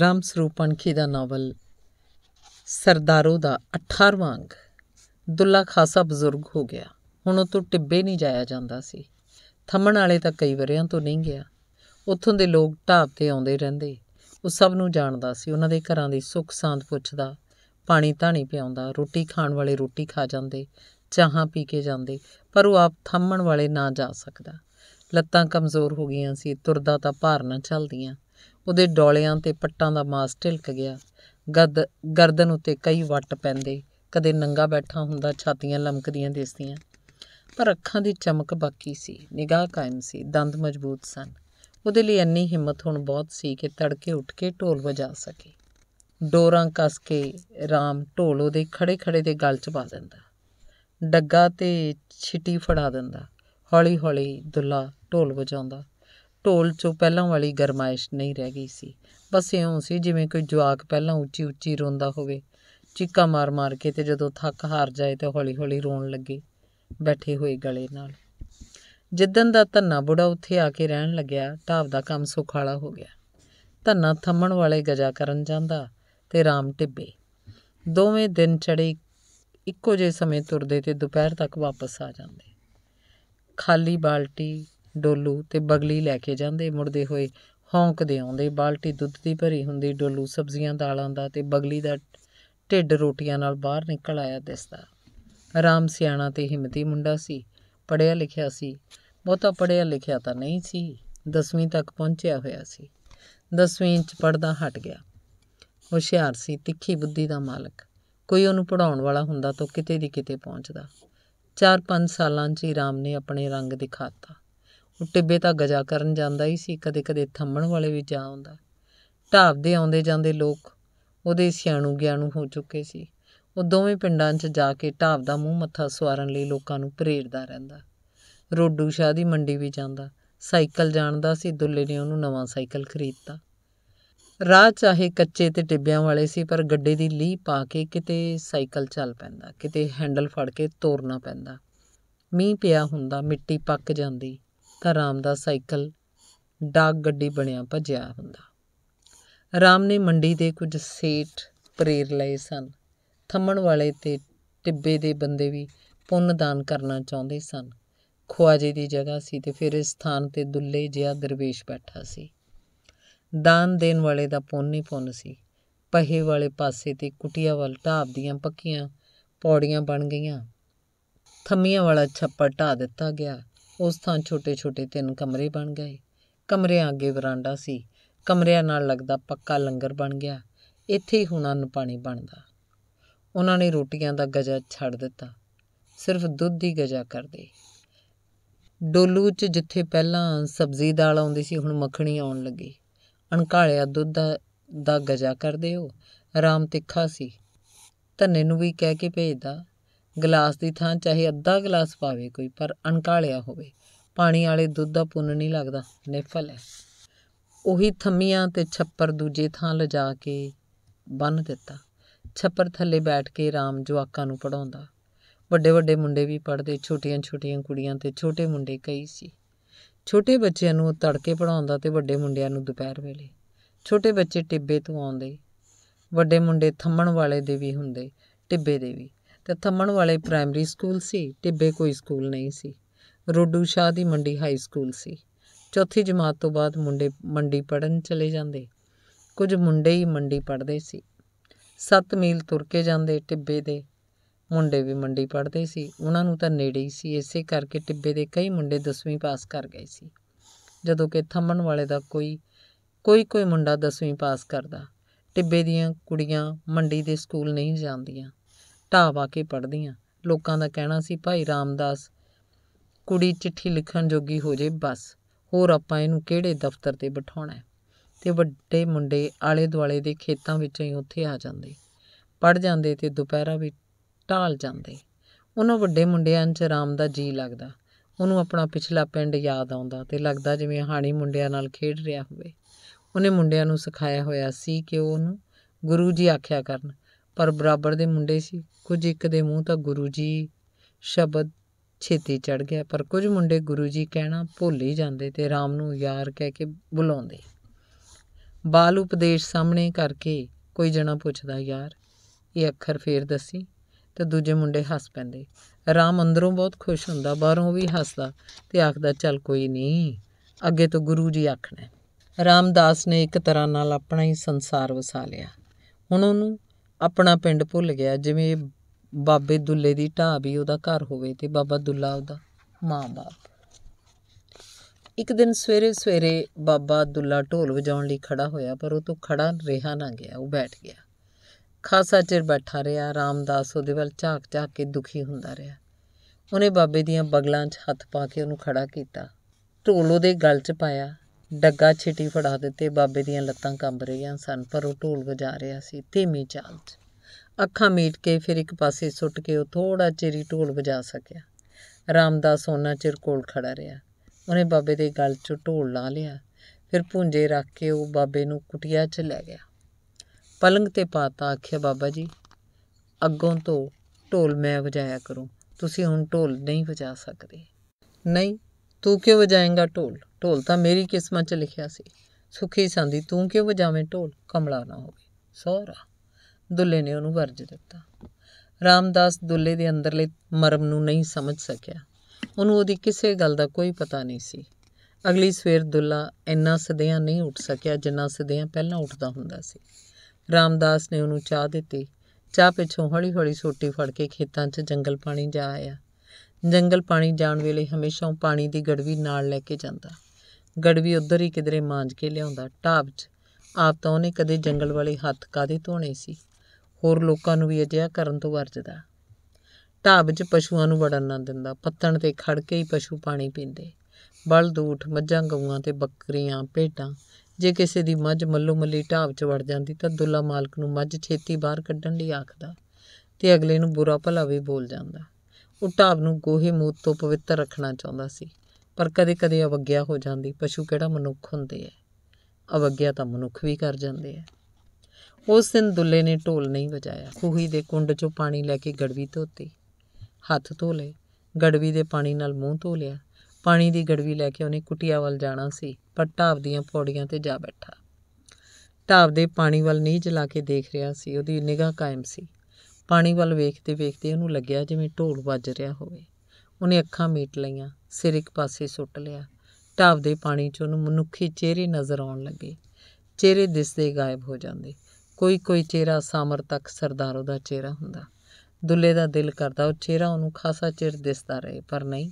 ਰਾਮ ਸਰੂਪਨਖੀ ਦਾ novel ਸਰਦਾਰੋ ਦਾ 18ਵਾਂ ਅੰਗ ਦੁੱਲਾ ਖਾਸਾ ਬਜ਼ੁਰਗ ਹੋ ਗਿਆ ਹੁਣ ਉਹ ਤੋਂ ਟਿੱਬੇ ਨਹੀਂ ਜਾਇਆ ਜਾਂਦਾ ਸੀ ਥੰਮਣ ਵਾਲੇ ਤਾਂ ਕਈ ਵਰਿਆਂ ਤੋਂ ਨਹੀਂ ਗਿਆ ਉੱਥੋਂ ਦੇ ਲੋਕ ਢਾਬ ਤੇ ਆਉਂਦੇ ਰਹਿੰਦੇ ਉਹ ਸਭ ਨੂੰ ਜਾਣਦਾ ਸੀ ਉਹਨਾਂ ਦੇ ਘਰਾਂ ਦੀ ਸੁੱਖ ਸਾਂਦ ਪੁੱਛਦਾ ਪਾਣੀ ਧਾਣੀ ਪਿਆਉਂਦਾ ਰੋਟੀ ਖਾਣ ਵਾਲੇ ਰੋਟੀ ਖਾ ਜਾਂਦੇ ਚਾਹਾਂ ਪੀ ਕੇ ਜਾਂਦੇ ਪਰ ਉਹ ਆਪ ਥੰਮਣ ਵਾਲੇ ਨਾ ਜਾ ਸਕਦਾ ਲੱਤਾਂ ਕਮਜ਼ੋਰ ਹੋ ਗਈਆਂ ਸੀ ਤੁਰਦਾ ਤਾਂ ਭਾਰ ਨਾ ਚੱਲਦੀਆਂ ਉਹਦੇ ਡੋਲਿਆਂ ਤੇ ਪੱਟਾਂ ਦਾ ਮਾਸ ਢਿਲਕ ਗਿਆ ਗਦ ਗਰਦਨ ਉੱਤੇ ਕਈ ਵੱਟ ਪੈਂਦੇ ਕਦੇ ਨੰਗਾ ਬੈਠਾ ਹੁੰਦਾ ਛਾਤੀਆਂ ਲਮਕਦੀਆਂ ਦਿਸਦੀਆਂ ਪਰ ਅੱਖਾਂ ਦੀ ਚਮਕ ਬਾਕੀ ਸੀ ਨਿਗਾਹ ਕਾਇਮ ਸੀ ਦੰਦ ਮਜ਼ਬੂਤ ਸਨ ਉਹਦੇ ਲਈ ਇੰਨੀ ਹਿੰਮਤ ਹੁਣ ਬਹੁਤ ਸੀ ਕਿ ਤੜਕੇ ਉੱਠ ਕੇ ਢੋਲ ਵਜਾ ਸਕੇ ਡੋਰਾਂ ਕੱਸ ਕੇ ਰਾਮ ਢੋਲ ਉਹਦੇ ਖੜੇ ਖੜੇ ਦੇ ਗਲ 'ਚ ਪਾ ਦਿੰਦਾ ਡੱਗਾ ਤੇ ਛਿਟੀ ਫੜਾ ਦਿੰਦਾ ਹੌਲੀ ਹੌਲੀ ਦੁੱਲਾ ਢੋਲ ਵਜਾਉਂਦਾ ਢੋਲ 'ਚੋਂ ਪਹਿਲਾਂ ਵਾਲੀ ਗਰਮਾਇਸ਼ ਨਹੀਂ ਰਹਿ ਗਈ ਸੀ ਬਸ ਇਉਂ ਸੀ ਜਿਵੇਂ ਕੋਈ ਜਵਾਕ ਪਹਿਲਾਂ ਉੱਚੀ ਉੱਚੀ ਰੋਂਦਾ ਹੋਵੇ ਚੀਕਾ ਮਾਰ-ਮਾਰ ਕੇ ਤੇ ਜਦੋਂ ਥੱਕ ਹਾਰ ਜਾਏ ਤੇ ਹੌਲੀ-ਹੌਲੀ ਰੋਣ ਲੱਗੇ ਬੈਠੇ ਹੋਏ ਗਲੇ ਨਾਲ ਜਿੱਦਨ ਦਾ ਧੰਨਾ ਬੁੜਾ ਉੱਥੇ ਆ ਕੇ ਰਹਿਣ ਲੱਗਿਆ ਢਾਬ ਦਾ ਕੰਮ ਸੁਖਾਲਾ ਹੋ ਗਿਆ ਧੰਨਾ ਥੰਮਣ ਵਾਲੇ ਗਜਾ ਕਰਨ ਜਾਂਦਾ ਤੇ ਰਾਮ ਟਿੱਬੇ ਦੋਵੇਂ ਦਿਨ ਚੜੇ ਇੱਕੋ ਜੇ ਸਮੇਂ ਤੁਰਦੇ ਤੇ ਦੁਪਹਿਰ ਤੱਕ ਵਾਪਸ ਆ ਜਾਂਦੇ ਖਾਲੀ ਬਾਲਟੀ ਡੋਲੂ ਤੇ ਬਗਲੀ ਲੈ ਕੇ ਜਾਂਦੇ ਮੁੜਦੇ ਹੋਏ ਹੌਂਕਦੇ ਆਉਂਦੇ ਬਾਲਟੀ ਦੁੱਧ ਦੀ ਭਰੀ ਹੁੰਦੀ ਡੋਲੂ ਸਬਜ਼ੀਆਂ ਦਾਲਾਂ ਦਾ ਤੇ ਬਗਲੀ ਦਾ ਢਿੱਡ ਰੋਟੀਆਂ ਨਾਲ ਬਾਹਰ ਨਿਕਲ ਆਇਆ ਦਿਸਦਾ ਰਾਮ ਸਿਆਣਾ ਤੇ ਹਿੰਮਤੀ ਮੁੰਡਾ ਸੀ ਪੜਿਆ ਲਿਖਿਆ ਸੀ ਬਹੁਤਾ ਪੜਿਆ ਲਿਖਿਆ ਤਾਂ ਨਹੀਂ ਸੀ 10ਵੀਂ ਤੱਕ ਪਹੁੰਚਿਆ ਹੋਇਆ ਸੀ 10ਵੀਂ ਚ ਪੜਦਾ ਹਟ ਗਿਆ ਹੁਸ਼ਿਆਰ ਸੀ ਤਿੱਖੀ ਬੁੱਧੀ ਦਾ ਮਾਲਕ ਕੋਈ ਉਹਨੂੰ ਪੜਾਉਣ ਵਾਲਾ ਹੁੰਦਾ ਤਾਂ ਕਿਤੇ ਦੀ ਕਿਤੇ ਪਹੁੰਚਦਾ 4-5 ਸਾਲਾਂ 'ਚ ਹੀ ਰਾਮ ਨੇ ਆਪਣੇ ਰੰਗ ਦਿਖਾਤਾ ਟਿੱਬੇ ਤਾਂ ਗਜਾ ਕਰਨ ਜਾਂਦਾ ਹੀ ਸੀ ਕਦੇ ਕਦੇ ਥੰਮਣ ਵਾਲੇ ਵੀ ਜਾ ਆਉਂਦਾ ਢਾਬਦੇ ਆਉਂਦੇ ਜਾਂਦੇ ਲੋਕ ਉਹਦੇ ਸਿਆਣੂ ਗਿਆਨੂ ਹੋ ਚੁੱਕੇ ਸੀ ਉਹ ਦੋਵੇਂ ਪਿੰਡਾਂ 'ਚ ਜਾ ਕੇ ਢਾਬ ਦਾ ਮੂੰਹ ਮੱਥਾ ਸਵਾਰਨ ਲਈ ਲੋਕਾਂ ਨੂੰ ਪ੍ਰੇਰਦਾ ਰਹਿੰਦਾ ਰੋਡੂ ਸ਼ਾਹ ਦੀ ਮੰਡੀ ਵੀ ਜਾਂਦਾ ਸਾਈਕਲ ਜਾਣਦਾ ਸੀ ਦੁੱਲੇ ਨੇ ਉਹਨੂੰ ਨਵਾਂ ਸਾਈਕਲ ਖਰੀਦਤਾ ਰਾਹ ਚਾਹੇ ਕੱਚੇ ਤੇ ਟਿੱਬਿਆਂ ਵਾਲੇ ਸੀ ਪਰ ਗੱਡੇ ਦੀ ਲੀਹ ਪਾ ਕੇ ਕਿਤੇ ਸਾਈਕਲ ਚੱਲ ਪੈਂਦਾ ਕਿਤੇ ਹੈਂਡਲ ਫੜ ਕੇ ਤੋਰਨਾ ਪੈਂਦਾ ਮੀਂਹ ਪਿਆ ਹੁੰਦਾ ਮਿੱਟੀ ਪੱਕ ਜਾਂਦੀ ਤਾਂ ਰਾਮ ਦਾ ਸਾਈਕਲ ਡਾਕ ਗੱਡੀ ਬਣਿਆ ਭਜਿਆ ਹੁੰਦਾ ਰਾਮ ਨੇ ਮੰਡੀ ਦੇ ਕੁਝ ਸੇਠ ਪ੍ਰੇਰ ਲਏ ਸਨ ਥੰਮਣ ਵਾਲੇ ਤੇ ਟਿੱਬੇ ਦੇ ਬੰਦੇ ਵੀ ਪੁੰਨ ਦਾਨ ਕਰਨਾ ਚਾਹੁੰਦੇ ਸਨ ਖੁਆਜੇ ਦੀ ਜਗ੍ਹਾ ਸੀ ਤੇ ਫਿਰ ਇਸ ਥਾਨ ਤੇ ਦੁੱਲੇ ਜਿਹਾ ਦਰਵੇਸ਼ ਬੈਠਾ ਸੀ ਦਾਨ ਦੇਣ ਵਾਲੇ ਦਾ ਪੁੰਨ ਹੀ ਪੁੰਨ ਸੀ ਪਹੇ ਵਾਲੇ ਪਾਸੇ ਤੇ ਕੁਟਿਆ ਵੱਲ ਢਾਬ ਦੀਆਂ ਪੱਕੀਆਂ ਪੌੜੀਆਂ ਬਣ ਗਈਆਂ ਥੰਮੀਆਂ ਵਾਲਾ ਛੱਪੜ ਢਾ ਦਿੱਤਾ ਗਿਆ ਉਸ ਥਾਂ ਛੋਟੇ-ਛੋਟੇ ਤਿੰਨ ਕਮਰੇ ਬਣ ਗਏ ਕਮਰਿਆਂ ਅੱਗੇ ਵਰਾਂਡਾ ਸੀ ਕਮਰਿਆਂ ਨਾਲ ਲੱਗਦਾ ਪੱਕਾ ਲੰਗਰ ਬਣ ਗਿਆ ਇੱਥੇ ਹੀ ਹੁਣ ਨੂੰ ਪਾਣੀ ਬਣਦਾ ਉਹਨਾਂ ਨੇ ਰੋਟੀਆਂ ਦਾ ਗਜਾ ਛੱਡ ਦਿੱਤਾ ਸਿਰਫ ਦੁੱਧ ਦੀ ਗਜਾ ਕਰਦੇ ਡੋਲੂ 'ਚ ਜਿੱਥੇ ਪਹਿਲਾਂ ਸਬਜ਼ੀ ਦਾਲ ਆਉਂਦੀ ਸੀ ਹੁਣ ਮੱਖਣੀ ਆਉਣ ਲੱਗੀ ਅਣਕਾਲਿਆ ਦੁੱਧ ਦਾ ਦਾ ਗਜਾ ਕਰਦੇ ਹੋ ਰਾਮ ਤਿੱਖਾ ਸੀ ਧੰਨੇ ਨੂੰ ਵੀ ਕਹਿ ਕੇ ਭੇਜਦਾ ਗਲਾਸ ਦੀ ਥਾਂ ਚਾਹੇ ਅੱਧਾ ਗਲਾਸ ਪਾਵੇ ਕੋਈ ਪਰ ਅਣਕਾਲਿਆ ਹੋਵੇ ਪਾਣੀ ਵਾਲੇ ਦੁੱਧ ਦਾ ਪੁੰਨ ਨਹੀਂ ਲੱਗਦਾ ਨਿਫਲ ਹੈ ਉਹੀ ਥੰਮੀਆਂ ਤੇ ਛੱਪਰ ਦੂਜੇ ਥਾਂ ਲਿਜਾ ਕੇ ਬੰਨ ਦਿੱਤਾ ਛੱਪਰ ਥੱਲੇ ਬੈਠ ਕੇ ਰਾਮ ਜਵਾਕਾਂ ਨੂੰ ਪੜਾਉਂਦਾ ਵੱਡੇ ਵੱਡੇ ਮੁੰਡੇ ਵੀ ਪੜਦੇ ਛੋਟੀਆਂ-ਛੋਟੀਆਂ ਕੁੜੀਆਂ ਤੇ ਛੋਟੇ ਮੁੰਡੇ ਕਈ ਸੀ ਛੋਟੇ ਬੱਚਿਆਂ ਨੂੰ ਤੜਕੇ ਪੜਾਉਂਦਾ ਤੇ ਵੱਡੇ ਮੁੰਡਿਆਂ ਨੂੰ ਦੁਪਹਿਰ ਵੇਲੇ ਛੋਟੇ ਬੱਚੇ ਟਿੱਬੇ ਤੋਂ ਆਉਂਦੇ ਵੱਡੇ ਮੁੰਡੇ ਥੰਮਣ ਵਾਲੇ ਦੇ ਵੀ ਹੁੰਦੇ ਟਿੱਬੇ ਦੇ ਵੀ ਤੇ ਥੰਮਣ ਵਾਲੇ ਪ੍ਰਾਇਮਰੀ ਸਕੂਲ ਸੀ ਟਿੱਬੇ ਕੋਈ ਸਕੂਲ ਨਹੀਂ ਸੀ ਰੋਡੂ ਸ਼ਾਹ ਦੀ ਮੰਡੀ ਹਾਈ ਸਕੂਲ ਸੀ ਚੌਥੀ ਜਮਾਤ ਤੋਂ ਬਾਅਦ ਮੁੰਡੇ ਮੰਡੀ ਪੜਨ ਚਲੇ ਜਾਂਦੇ ਕੁਝ ਮੁੰਡੇ ਹੀ ਮੰਡੀ ਪੜਦੇ ਸੀ 7 ਮੀਲ ਤੁਰ ਕੇ ਜਾਂਦੇ ਟਿੱਬੇ ਦੇ ਮੁੰਡੇ ਵੀ ਮੰਡੀ ਪੜਦੇ ਸੀ ਉਹਨਾਂ ਨੂੰ ਤਾਂ ਨੇੜੇ ਹੀ ਸੀ ਇਸੇ ਕਰਕੇ ਟਿੱਬੇ ਦੇ ਕਈ ਮੁੰਡੇ 10ਵੀਂ ਪਾਸ ਕਰ ਗਏ ਸੀ ਜਦੋਂ ਕਿ ਥੰਮਣ ਵਾਲੇ ਦਾ ਕੋਈ ਕੋਈ ਕੋਈ ਮੁੰਡਾ 10ਵੀਂ ਪਾਸ ਕਰਦਾ ਟਿੱਬੇ ਦੀਆਂ ਕੁੜੀਆਂ ਮੰਡੀ ਦੇ ਸਕੂਲ ਨਹੀਂ ਜਾਂਦੀਆਂ ਢਾ ਪਾ ਕੇ ਪੜ੍ਹਦੀ ਲੋਕਾਂ ਦਾ ਕਹਿਣਾ ਸੀ ਭਾਈ ਰਾਮਦਾਸ ਕੁੜੀ ਚਿੱਠੀ ਲਿਖਣ ਜੋਗੀ ਹੋ ਜੇ ਬਸ ਹੋਰ ਆਪਾਂ ਇਹਨੂੰ ਕਿਹੜੇ ਦਫ਼ਤਰ ਤੇ ਬਿਠਾਉਣਾ ਤੇ ਵੱਡੇ ਮੁੰਡੇ ਆਲੇ ਦੁਆਲੇ ਦੇ ਖੇਤਾਂ ਵਿੱਚ ਹੀ ਉੱਥੇ ਆ ਜਾਂਦੇ ਪੜ ਜਾਂਦੇ ਤੇ ਦੁਪਹਿਰਾ ਵੀ ਢਾਲ ਜਾਂਦੇ ਉਹਨਾਂ ਵੱਡੇ ਮੁੰਡਿਆਂ 'ਚ ਰਾਮ ਦਾ ਜੀ ਲੱਗਦਾ ਉਹਨੂੰ ਆਪਣਾ ਪਿਛਲਾ ਪਿੰਡ ਯਾਦ ਆਉਂਦਾ ਤੇ ਲੱਗਦਾ ਜਿਵੇਂ ਹਾਣੀ ਮੁੰਡਿਆਂ ਨਾਲ ਖੇਡ ਰਿਹਾ ਹੋਵੇ ਉਹਨੇ ਮੁੰਡਿਆਂ ਨੂੰ ਸਿਖਾਇਆ ਹੋਇਆ ਸੀ ਕਿ ਉਹਨੂੰ ਗੁਰੂ ਜੀ ਆਖਿਆ ਕਰਨ ਪਰ ਬਰਾਬਰ ਦੇ ਮੁੰਡੇ ਸੀ ਕੁਝ ਇੱਕ ਦੇ ਮੂੰਹ ਤਾਂ ਗੁਰੂ ਜੀ ਸ਼ਬਦ ਛੇਤੀ ਚੜ ਗਿਆ ਪਰ ਕੁਝ ਮੁੰਡੇ ਗੁਰੂ ਜੀ ਕਹਿਣਾ ਭੁੱਲ ਹੀ ਜਾਂਦੇ ਤੇ ਰਾਮ ਨੂੰ ਯਾਰ ਕਹਿ ਕੇ ਬੁਲਾਉਂਦੇ ਬਾਲ ਉਪਦੇਸ਼ ਸਾਹਮਣੇ ਕਰਕੇ ਕੋਈ ਜਣਾ ਪੁੱਛਦਾ ਯਾਰ ਇਹ ਅੱਖਰ ਫੇਰ ਦੱਸੀ ਤੇ ਦੂਜੇ ਮੁੰਡੇ ਹੱਸ ਪੈਂਦੇ ਰਾਮ ਅੰਦਰੋਂ ਬਹੁਤ ਖੁਸ਼ ਹੁੰਦਾ ਬਾਹਰੋਂ ਵੀ ਹੱਸਦਾ ਤੇ ਆਖਦਾ ਚੱਲ ਕੋਈ ਨਹੀਂ ਅੱਗੇ ਤੋਂ ਗੁਰੂ ਜੀ ਆਖਣਾ ਰਾਮਦਾਸ ਨੇ ਇੱਕ ਤਰ੍ਹਾਂ ਨਾਲ ਆਪਣਾ ਹੀ ਸੰਸਾਰ ਵਸਾ ਲਿਆ ਹੁਣ ਉਹਨੂੰ ਆਪਣਾ ਪਿੰਡ ਭੁੱਲ ਗਿਆ ਜਿਵੇਂ ਬਾਬੇ ਦੁੱਲੇ ਦੀ ਢਾਬ ਹੀ ਉਹਦਾ ਘਰ ਹੋਵੇ ਤੇ ਬਾਬਾ ਦੁੱਲਾ ਉਹਦਾ ਮਾਂ-ਬਾਪ ਇੱਕ ਦਿਨ ਸਵੇਰੇ ਸਵੇਰੇ ਬਾਬਾ ਦੁੱਲਾ ਢੋਲ ਵਜਾਉਣ ਲਈ ਖੜਾ ਹੋਇਆ ਪਰ ਉਹ ਤੋਂ ਖੜਾ ਰਿਹਾ ਨਾ ਗਿਆ ਉਹ ਬੈਠ ਗਿਆ ਖਾਸਾ ਚਿਰ ਬੈਠਾ ਰਿਹਾ ਰਾਮਦਾਸ ਉਹਦੇ ਵੱਲ ਝਾਕ ਝਾਕ ਕੇ ਦੁਖੀ ਹੁੰਦਾ ਰਿਹਾ ਉਹਨੇ ਬਾਬੇ ਦੀਆਂ ਬਗਲਾਂ 'ਚ ਹੱਥ ਪਾ ਕੇ ਉਹਨੂੰ ਖੜਾ ਕੀਤਾ ਢੋਲ ਉਹਦੇ ਗਲ 'ਚ ਪਾਇਆ ਡੱਗਾ ਛਿਟੀ ਫੜਾ ਦਿੱਤੇ ਬਾਬੇ ਦੀਆਂ ਲੱਤਾਂ ਕੰਬ ਰਹੀਆਂ ਸਨ ਪਰ ਉਹ ਢੋਲ ਵਜਾ ਰਿਹਾ ਸੀ ਧੀਮੀ ਚਾਲ 'ਚ ਅੱਖਾਂ ਮੀਟ ਕੇ ਫਿਰ ਇੱਕ ਪਾਸੇ ਸੁੱਟ ਕੇ ਉਹ ਥੋੜਾ ਚਿਰ ਢੋਲ ਵਜਾ ਸਕਿਆ ਰਾਮਦਾਸ ਉਹਨਾਂ ਚਿਰ ਕੋਲ ਖੜਾ ਰਿਹਾ ਉਹਨੇ ਬਾਬੇ ਦੇ ਗਲ 'ਚ ਢੋਲ ਲਾ ਲਿਆ ਫਿਰ ਪੁੰਜੇ ਰੱਖ ਕੇ ਉਹ ਬਾਬੇ ਨੂੰ ਕੁਟਿਆ 'ਚ ਲੈ ਗਿਆ ਪਲੰਗ ਤੇ ਪਾਤਾ ਆਖਿਆ ਬਾਬਾ ਜੀ ਅੱਗੋਂ ਤੋਂ ਢੋਲ ਮੈਂ ਵਜਾਇਆ ਕਰੂੰ ਤੁਸੀਂ ਹੁਣ ਢੋਲ ਨਹੀਂ ਵਜਾ ਸਕਦੇ ਨਹੀਂ ਤੂੰ ਕਿਉਂ ਵਜਾਏਂਗਾ ਢੋਲ ਢੋਲ ਤਾਂ ਮੇਰੀ ਕਿਸਮਤ 'ਚ ਲਿਖਿਆ ਸੀ ਸੁਖੀ ਸੰਦੀ ਤੂੰ ਕਿਉਂ ਵਜਾਵੇਂ ਢੋਲ ਕਮਲਾ ਨਾ ਹੋਵੇ ਸੋਹਰਾ ਦੁੱਲੇ ਨੇ ਉਹਨੂੰ ਵਰਜ ਦਿੱਤਾ ਰਾਮਦਾਸ ਦੁੱਲੇ ਦੇ ਅੰਦਰਲੇ ਮਰਮ ਨੂੰ ਨਹੀਂ ਸਮਝ ਸਕਿਆ ਉਹਨੂੰ ਉਹਦੀ ਕਿਸੇ ਗੱਲ ਦਾ ਕੋਈ ਪਤਾ ਨਹੀਂ ਸੀ ਅਗਲੀ ਸਵੇਰ ਦੁੱਲਾ ਇੰਨਾ ਸਦਿਆਂ ਨਹੀਂ ਉੱਠ ਸਕਿਆ ਜਿੰਨਾ ਸਦਿਆਂ ਪਹਿਲਾਂ ਉੱਠਦਾ ਹੁੰਦਾ ਸੀ ਰਾਮਦਾਸ ਨੇ ਉਹਨੂੰ ਚਾਹ ਦਿੱਤੀ ਚਾਹ ਪਿੱਛੋਂ ਹੌਲੀ-ਹੌਲੀ ਸੋਟੀ ਫੜ ਕੇ ਖੇਤਾਂ 'ਚ ਜੰਗਲ ਪਾਣੀ ਜਾ ਆਇਆ ਜੰਗਲ ਪਾਣੀ ਜਾਣ ਵੇਲੇ ਹਮੇਸ਼ਾ ਉਹ ਪਾਣੀ ਦੀ ਗੜਵੀ ਨਾਲ ਲੈ ਕੇ ਜਾਂਦਾ ਗੜਵੀ ਉੱਧਰ ਹੀ ਕਿਧਰੇ ਮਾਂਜ ਕੇ ਲਿਆਉਂਦਾ ਟਾਬ 'ਚ ਆਪ ਤਾਂ ਉਹਨੇ ਕਦੇ ਜੰਗਲ ਵਾਲੇ ਹੱਥ ਕਾਦੇ ਧੋਣੇ ਸੀ ਹੋਰ ਲੋਕਾਂ ਨੂੰ ਵੀ ਅਜਿਹਾ ਕਰਨ ਤੋਂ ਵਰਜਦਾ ਟਾਬ 'ਚ ਪਸ਼ੂਆਂ ਨੂੰ ਵੜਨ ਨਾ ਦਿੰਦਾ ਪੱਤਣ ਤੇ ਖੜ ਕੇ ਹੀ ਪਸ਼ੂ ਪਾਣੀ ਪੀਂਦੇ ਬਲ ਦੂਠ ਮੱਝਾਂ ਗਊਆਂ ਤੇ ਬੱਕਰੀਆਂ ਭੇਡਾਂ ਜੇ ਕਿਸੇ ਦੀ ਮੱਝ ਮੱਲੋ ਮੱਲੀ ਢਾਬ 'ਚ ਵੜ ਜਾਂਦੀ ਤਾਂ ਦੁੱਲਾ ਮਾਲਕ ਨੂੰ ਮੱਝ ਛੇਤੀ ਬਾਹਰ ਕੱਢਣ ਲਈ ਆਖਦਾ ਤੇ ਅਗਲੇ ਨੂੰ ਬੁਰਾ ਭਲਾ ਵੀ ਬੋਲ ਜਾਂਦਾ ਉਹ ਢਾਬ ਨੂੰ ਗੋਹੇ ਮੂਤ ਤੋਂ ਪਵਿੱਤਰ ਰੱਖਣਾ ਚਾਹੁੰਦਾ ਸੀ ਪਰ ਕਦੇ-ਕਦੇ ਅਵਗਿਆ ਹੋ ਜਾਂਦੀ ਪਸ਼ੂ ਕਿਹੜਾ ਮਨੁੱਖ ਹੁੰਦੇ ਐ ਅਵਗਿਆ ਤਾਂ ਮਨੁੱਖ ਵੀ ਕਰ ਜਾਂਦੇ ਐ ਉਸ ਦਿਨ ਦੁੱਲੇ ਨੇ ਢੋਲ ਨਹੀਂ ਵਜਾਇਆ ਖੂਹੀ ਦੇ ਕੁੰਡ 'ਚੋਂ ਪਾਣੀ ਲੈ ਕੇ ਗੜਵੀ ਧੋਤੀ ਹੱਥ ਧੋ ਲਏ ਗੜਵੀ ਦੇ ਪਾਣੀ ਨਾਲ ਮੂੰਹ ਧੋ ਲਿਆ ਪਾਣੀ ਦੀ ਗੜਵੀ ਲੈ ਕੇ ਉਹਨੇ ਕੁਟਿਆ ਵੱਲ ਜਾਣਾ ਸੀ ਪਰ ਢਾਬ ਦੀਆਂ ਪੌੜੀਆਂ ਤੇ ਜਾ ਬੈਠਾ ਢਾਬ ਦੇ ਪਾਣੀ ਵੱਲ ਨਹੀਂ ਜਲਾ ਕੇ ਦੇਖ ਰਿਹਾ ਸੀ ਉਹਦੀ ਨਿਗਾਹ ਕਾਇਮ ਸੀ ਪਾਣੀ ਵੱਲ ਵੇਖਦੇ ਵੇਖਦੇ ਉਹਨੂੰ ਲੱਗਿਆ ਜਿਵੇਂ ਢੋਲ ਵੱਜ ਰਿਹਾ ਹੋਵੇ ਉਹਨੇ ਅੱਖਾਂ ਮੀਟ ਲਈਆਂ ਸਿਰ ਇੱਕ ਪਾਸੇ ਸੁੱਟ ਲਿਆ ਦੇ ਪਾਣੀ 'ਚ ਉਹਨੂੰ ਮਨੁੱਖੀ ਚਿਹਰੇ ਨਜ਼ਰ ਆਉਣ ਲੱਗੇ ਚਿਹਰੇ ਦਿਸਦੇ ਗਾਇਬ ਹੋ ਜਾਂਦੇ ਕੋਈ ਕੋਈ ਚਿਹਰਾ ਸਾਮਰ ਤੱਕ ਸਰਦਾਰੋ ਦਾ ਚਿਹਰਾ ਹੁੰਦਾ ਦੁੱਲੇ ਦਾ ਦਿਲ ਕਰਦਾ ਉਹ ਚਿਹਰਾ ਉਹਨੂੰ ਖਾਸਾ ਚਿਰ ਦਿਸਦਾ ਰਹੇ ਪਰ ਨਹੀਂ